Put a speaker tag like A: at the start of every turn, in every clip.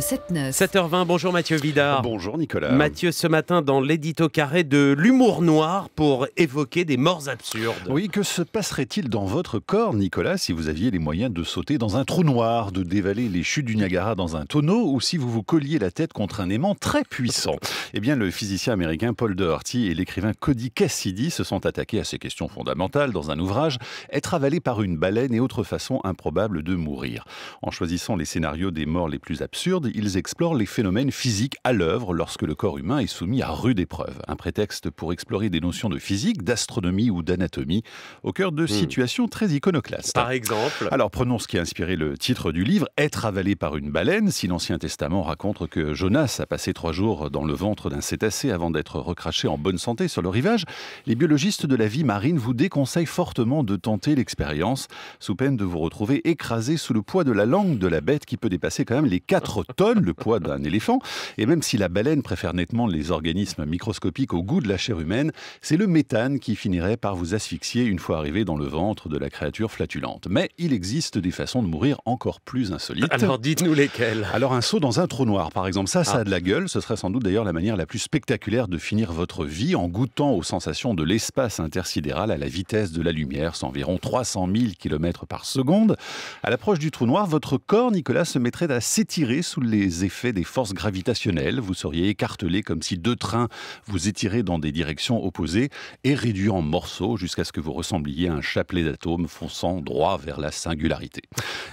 A: 7 7h20, bonjour Mathieu Vidard. Bonjour Nicolas. Mathieu, ce matin dans l'édito carré de l'humour noir pour évoquer des morts absurdes. Oui, que se passerait-il dans votre corps, Nicolas, si vous aviez les moyens de sauter dans un trou noir, de dévaler les chutes du Niagara dans un tonneau ou si vous vous colliez la tête contre un aimant très puissant Eh bien, le physicien américain Paul Doherty et l'écrivain Cody Cassidy se sont attaqués à ces questions fondamentales dans un ouvrage Être avalé par une baleine et autre façon improbable de mourir. En choisissant les scénarios des morts les plus absurdes, ils explorent les phénomènes physiques à l'œuvre lorsque le corps humain est soumis à rude épreuve. Un prétexte pour explorer des notions de physique, d'astronomie ou d'anatomie au cœur de hmm. situations très iconoclastes. Par exemple Alors prenons ce qui a inspiré le titre du livre, Être avalé par une baleine, si l'Ancien Testament raconte que Jonas a passé trois jours dans le ventre d'un cétacé avant d'être recraché en bonne santé sur le rivage, les biologistes de la vie marine vous déconseillent fortement de tenter l'expérience, sous peine de vous retrouver écrasé sous le poids de la langue de la bête qui peut dépasser quand même les 4 tonne, le poids d'un éléphant. Et même si la baleine préfère nettement les organismes microscopiques au goût de la chair humaine, c'est le méthane qui finirait par vous asphyxier une fois arrivé dans le ventre de la créature flatulente. Mais il existe des façons de mourir encore plus insolites. Alors dites-nous lesquelles Alors un saut dans un trou noir, par exemple, ça, ça a ah. de la gueule. Ce serait sans doute d'ailleurs la manière la plus spectaculaire de finir votre vie en goûtant aux sensations de l'espace intersidéral à la vitesse de la lumière, c'est environ 300 000 km par seconde. À l'approche du trou noir, votre corps, Nicolas, se mettrait à s'étirer sous les effets des forces gravitationnelles. Vous seriez écartelé comme si deux trains vous étiraient dans des directions opposées et réduit en morceaux jusqu'à ce que vous ressembliez à un chapelet d'atomes fonçant droit vers la singularité.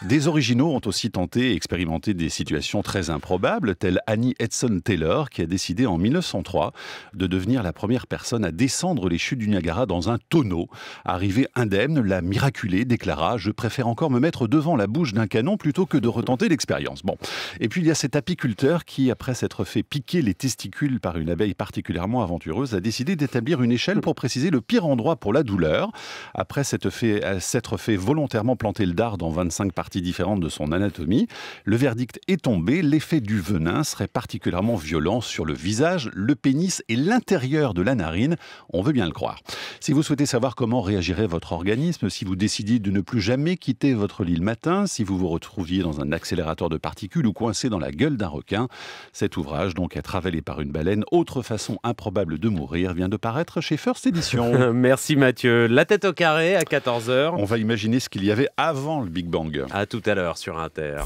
A: Des originaux ont aussi tenté et expérimenté des situations très improbables, telles Annie Edson Taylor, qui a décidé en 1903 de devenir la première personne à descendre les chutes du Niagara dans un tonneau. Arrivée indemne, la miraculée déclara Je préfère encore me mettre devant la bouche d'un canon plutôt que de retenter l'expérience. Bon. Et puis il y a cet apiculteur qui, après s'être fait piquer les testicules par une abeille particulièrement aventureuse, a décidé d'établir une échelle pour préciser le pire endroit pour la douleur. Après s'être fait, euh, fait, volontairement planter le dard dans 25 parties différentes de son anatomie, le verdict est tombé. L'effet du venin serait particulièrement violent sur le visage, le pénis et l'intérieur de la narine. On veut bien le croire. Si vous souhaitez savoir comment réagirait votre organisme, si vous décidiez de ne plus jamais quitter votre lit le matin, si vous vous retrouviez dans un accélérateur de particules ou coincé dans la gueule d'un requin. Cet ouvrage, donc être avalé par une baleine, autre façon improbable de mourir, vient de paraître chez First Edition. Merci Mathieu. La tête au carré à 14h. On va imaginer ce qu'il y avait avant le Big Bang. À tout à l'heure sur Inter.